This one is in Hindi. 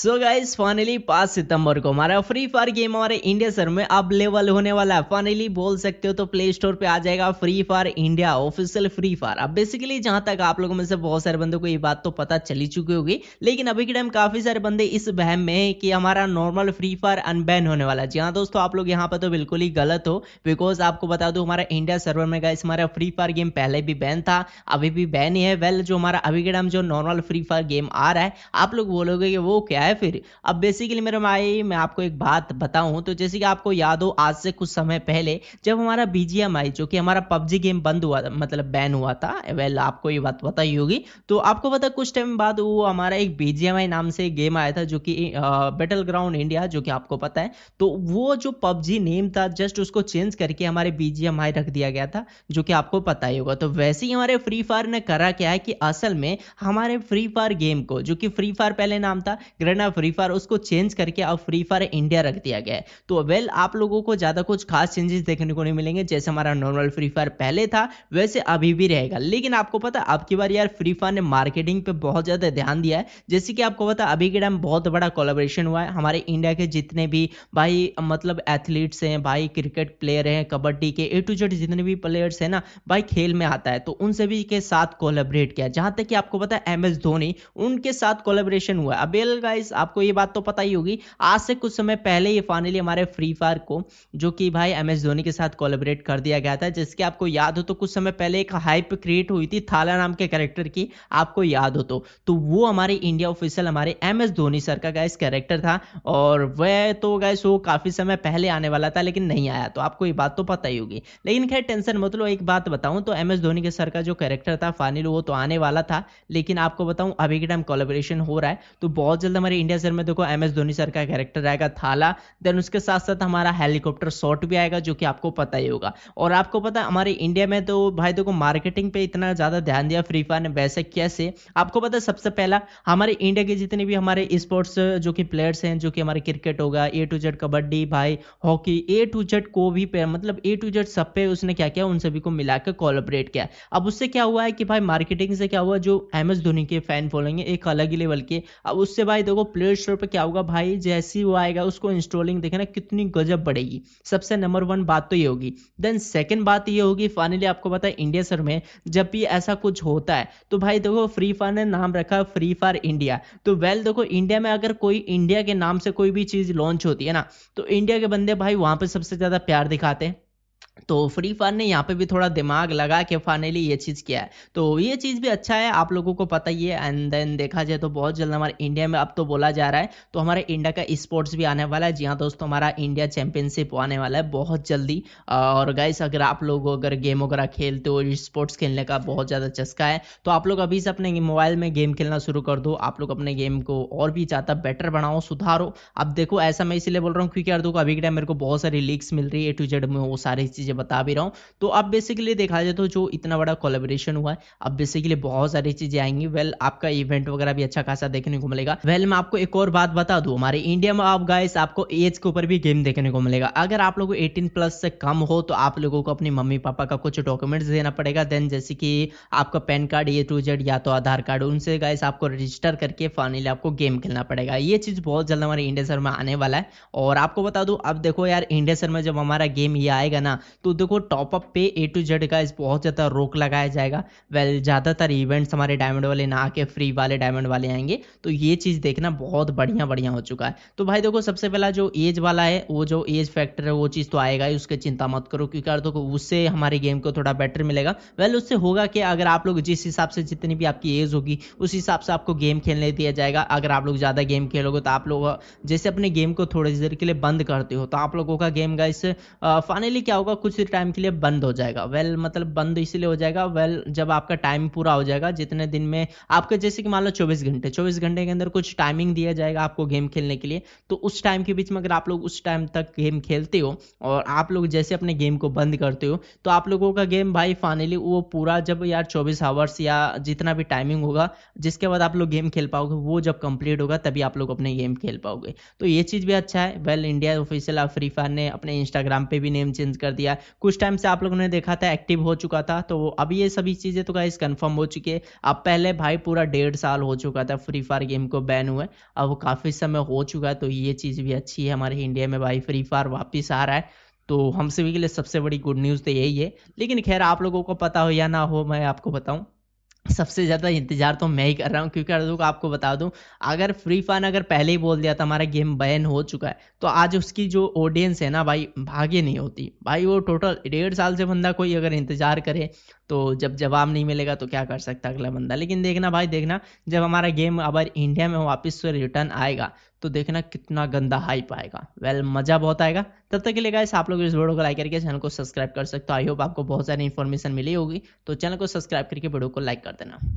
सो गाइज फाइनली पांच सितंबर को हमारा फ्री फायर गेम हमारे इंडिया सर में अवेलेबल होने वाला है फाइनली बोल सकते हो तो प्ले स्टोर पे आ जाएगा Free Fire India official Free Fire अब बेसिकली जहां तक आप लोगों में से बहुत सारे बंदों को ये बात तो पता चली चुकी होगी लेकिन अभी के टाइम काफी सारे बंदे इस बहम में है कि हमारा नॉर्मल फ्री फायर अनबैन होने वाला है जी हाँ दोस्तों आप लोग यहाँ पर तो बिल्कुल ही गलत हो बिकॉज आपको बता दो हमारा इंडिया सर्वर में गाइस हमारा फ्री फायर गेम पहले भी बैन था अभी भी बैन ही है वेल जो हमारा अभी के टाइम जो नॉर्मल फ्री फायर गेम आ रहा है आप लोग बोलोगे कि वो क्या गया है फिर अब बेसिकली मेरे भाई मैं आपको एक बात बताऊं तो जैसे कि आपको याद हो आज से कुछ समय पहले जब हमारा बीजीएमआई जो कि हमारा पबजी गेम बंद हुआ मतलब बैन हुआ था वेल आपको ये बात पता ही होगी तो आपको पता कुछ टाइम बाद वो हमारा एक बीजीएमआई नाम से गेम आया था जो कि बैटल ग्राउंड इंडिया जो कि आपको पता है तो वो जो पबजी नेम था जस्ट उसको चेंज करके हमारे बीजीएमआई रख दिया गया था जो कि आपको पता ही होगा तो वैसे ही हमारे फ्री फायर ने करा क्या है कि असल में हमारे फ्री फायर गेम को जो कि फ्री फायर पहले नाम था ग्रेट है ना फ्री फायर उसको चेंज करके अब फ्री फायर इंडिया रख दिया गया है तो वेल आप लोगों को ज़्यादा कुछ खास चेंजेस देखने को नहीं मिलेंगे जैसे हमारा नॉर्मल फ्री फायर पहले था वैसे अभी भी रहेगा लेकिन आपको पता अब की बार यार फ्री फायर ने मार्केटिंग पे बहुत ज़्यादा ध्यान दिया है जैसे कि आपको पता अभी के टाइम बहुत बड़ा कोलाब्रेशन हुआ है हमारे इंडिया के जितने भी भाई मतलब एथलीट्स हैं भाई क्रिकेट प्लेयर हैं कबड्डी के ए टू जेड जितने भी प्लेयर्स हैं ना भाई खेल में आता है तो उन सभी के साथ कोलाबरेट किया जहां तक कि आपको पता है एम एस धोनी उनके साथ कोलाब्रेशन हुआ है अबेल गाइज गाइस आपको ये बात तो पता ही होगी आज से कुछ समय पहले ये फाइनली हमारे फ्री फायर को जो कि भाई एम एस धोनी के साथ कोलेबरेट कर दिया गया था जिसके आपको याद हो तो कुछ समय पहले एक हाइप क्रिएट हुई थी थाला नाम के कैरेक्टर की आपको याद हो तो, तो वो हमारे इंडिया ऑफिशियल हमारे एम एस धोनी सर का गाइस कैरेक्टर था और वह तो गाइस वो काफी समय पहले आने वाला था लेकिन नहीं आया तो आपको ये बात तो पता ही होगी लेकिन खैर टेंशन मत लो एक बात बताऊं तो एम एस धोनी के सर का जो कैरेक्टर था फाइनल वो तो आने वाला था लेकिन आपको बताऊं अभी के टाइम कोलेबरेशन हो रहा है तो बहुत जल्द हमारे हमारे इंडिया सर में देखो एम एस धोनी सर का कैरेक्टर आएगा थाला देन उसके साथ साथ हमारा हेलीकॉप्टर शॉट भी आएगा जो कि आपको पता ही होगा और आपको पता है हमारे इंडिया में तो भाई देखो मार्केटिंग पे इतना ज्यादा ध्यान दिया फ्री फायर ने वैसे कैसे आपको पता है सबसे पहला हमारे इंडिया के जितने भी हमारे स्पोर्ट्स जो कि प्लेयर्स हैं जो कि हमारे क्रिकेट होगा ए टू जेड कबड्डी भाई हॉकी ए टू जेड को भी मतलब ए टू जेड सब पे उसने क्या किया उन सभी को मिलाकर कोलोपरेट किया अब उससे क्या हुआ है कि भाई मार्केटिंग से क्या हुआ जो एम एस धोनी के फैन फॉलोइंग है एक अलग ही लेवल के अब उससे भाई देखो वो प्ले स्टोर पर क्या होगा भाई जैसे ही वो आएगा उसको इंस्टॉलिंग देखना कितनी गजब बढ़ेगी सबसे नंबर वन बात तो ये होगी देन सेकेंड बात ये होगी फाइनली आपको पता है इंडिया सर में जब भी ऐसा कुछ होता है तो भाई देखो फ्री फायर ने नाम रखा है फ्री फायर इंडिया तो वेल देखो इंडिया में अगर कोई इंडिया के नाम से कोई भी चीज़ लॉन्च होती है ना तो इंडिया के बंदे भाई वहां पर सबसे ज़्यादा प्यार दिखाते हैं तो फ्री फायर ने यहाँ पे भी थोड़ा दिमाग लगा के फाइनली ये चीज़ किया है तो ये चीज़ भी अच्छा है आप लोगों को पता ही है एंड देन देखा जाए तो बहुत जल्द हमारे इंडिया में अब तो बोला जा रहा है तो हमारे इंडिया का स्पोर्ट्स भी आने वाला है जी हाँ दोस्तों हमारा इंडिया चैंपियनशिप आने वाला है बहुत जल्दी और गाइस अगर आप लोग अगर गेम वगैरह खेलते हो स्पोर्ट्स खेलने का बहुत ज़्यादा चस्का है तो आप लोग अभी से अपने मोबाइल में गेम खेलना शुरू कर दो आप लोग अपने गेम को और भी ज़्यादा बेटर बनाओ सुधारो अब देखो ऐसा मैं इसलिए बोल रहा हूँ क्योंकि यार देखो अभी के टाइम मेरे को बहुत सारी लीक्स मिल रही है ए टू जेड में वो सारी चीज़ चीज़ें बता भी रहा हूँ तो अब बेसिकली देखा जाए तो जो इतना बड़ा कोलेबोरेशन हुआ है अब बेसिकली बहुत सारी चीज़ें आएंगी वेल आपका इवेंट वगैरह भी अच्छा खासा देखने को मिलेगा वेल मैं आपको एक और बात बता दू हमारे इंडिया में आप गाइस आपको एज के ऊपर भी गेम देखने को मिलेगा अगर आप लोग एटीन प्लस से कम हो तो आप लोगों को अपनी मम्मी पापा का कुछ डॉक्यूमेंट्स देना पड़ेगा देन जैसे कि आपका PAN card A to Z या तो आधार कार्ड उनसे गाइस आपको रजिस्टर करके फाइनली आपको गेम खेलना पड़ेगा ये चीज़ बहुत जल्द हमारे इंडिया सर में आने वाला है और आपको बता दू अब देखो यार इंडिया सर में जब हमारा गेम ये आएगा ना तो देखो टॉपअप पे ए टू जेड का इस बहुत ज़्यादा रोक लगाया जाएगा वेल ज़्यादातर इवेंट्स हमारे डायमंड वाले ना आके फ्री वाले डायमंड वाले आएंगे तो ये चीज़ देखना बहुत बढ़िया बढ़िया हो चुका है तो भाई देखो सबसे पहला जो एज वाला है वो जो एज फैक्टर है वो चीज़ तो आएगा ही उसकी चिंता मत करो क्योंकि देखो उससे हमारे गेम को थोड़ा बेटर मिलेगा वेल उससे होगा कि अगर आप लोग जिस हिसाब से जितनी भी आपकी एज होगी उस हिसाब से आपको गेम खेलने दिया जाएगा अगर आप लोग ज़्यादा गेम खेलोगे तो आप लोग जैसे अपने गेम को थोड़ी देर के लिए बंद करते हो तो आप लोगों का गेम गाइस फाइनली क्या होगा कुछ टाइम के लिए बंद हो जाएगा वेल well, मतलब बंद इसलिए हो जाएगा वेल well, जब आपका टाइम पूरा हो जाएगा जितने दिन में आपके जैसे कि मान लो चौबीस घंटे चौबीस घंटे के अंदर कुछ टाइमिंग दिया जाएगा आपको गेम खेलने के लिए तो उस टाइम के बीच में अगर आप लोग उस टाइम तक गेम खेलते हो और आप लोग जैसे अपने गेम को बंद करते हो तो आप लोगों का गेम भाई फाइनली वो पूरा जब यार चौबीस आवर्स या जितना भी टाइमिंग होगा जिसके बाद आप लोग गेम खेल पाओगे वो जब कंप्लीट होगा तभी आप लोग अपने गेम खेल पाओगे तो ये चीज़ भी अच्छा है well India official Free Fire ने अपने इंस्टाग्राम पे भी नेम चेंज कर दिया गया कुछ टाइम से आप लोगों ने देखा था एक्टिव हो चुका था तो अब ये सभी चीज़ें तो गाइस कंफर्म हो चुकी है अब पहले भाई पूरा डेढ़ साल हो चुका था फ्री फायर गेम को बैन हुए अब काफ़ी समय हो चुका है तो ये चीज़ भी अच्छी है हमारे इंडिया में भाई फ्री फायर वापिस आ रहा है तो हम सभी के लिए सबसे बड़ी गुड न्यूज़ तो यही है लेकिन खैर आप लोगों को पता हो या ना हो मैं आपको बताऊं सबसे ज़्यादा इंतज़ार तो मैं ही कर रहा हूँ क्योंकि अर्जुक आपको बता दूँ अगर फ्री फायर अगर पहले ही बोल दिया था हमारा गेम बैन हो चुका है तो आज उसकी जो ऑडियंस है ना भाई भागी नहीं होती भाई वो टोटल डेढ़ साल से बंदा कोई अगर इंतज़ार करे तो जब जवाब नहीं मिलेगा तो क्या कर सकता अगला बंदा लेकिन देखना भाई देखना जब हमारा गेम अगर इंडिया में वापस से रिटर्न आएगा तो देखना कितना गंदा हाइप आएगा वेल well, मजा बहुत आएगा तब तक के लिए गाइस आप लोग इस वीडियो को लाइक करके चैनल को सब्सक्राइब कर सकते हो आई होप आपको बहुत सारी इन्फॉर्मेशन मिली होगी तो चैनल को सब्सक्राइब करके वीडियो को लाइक कर देना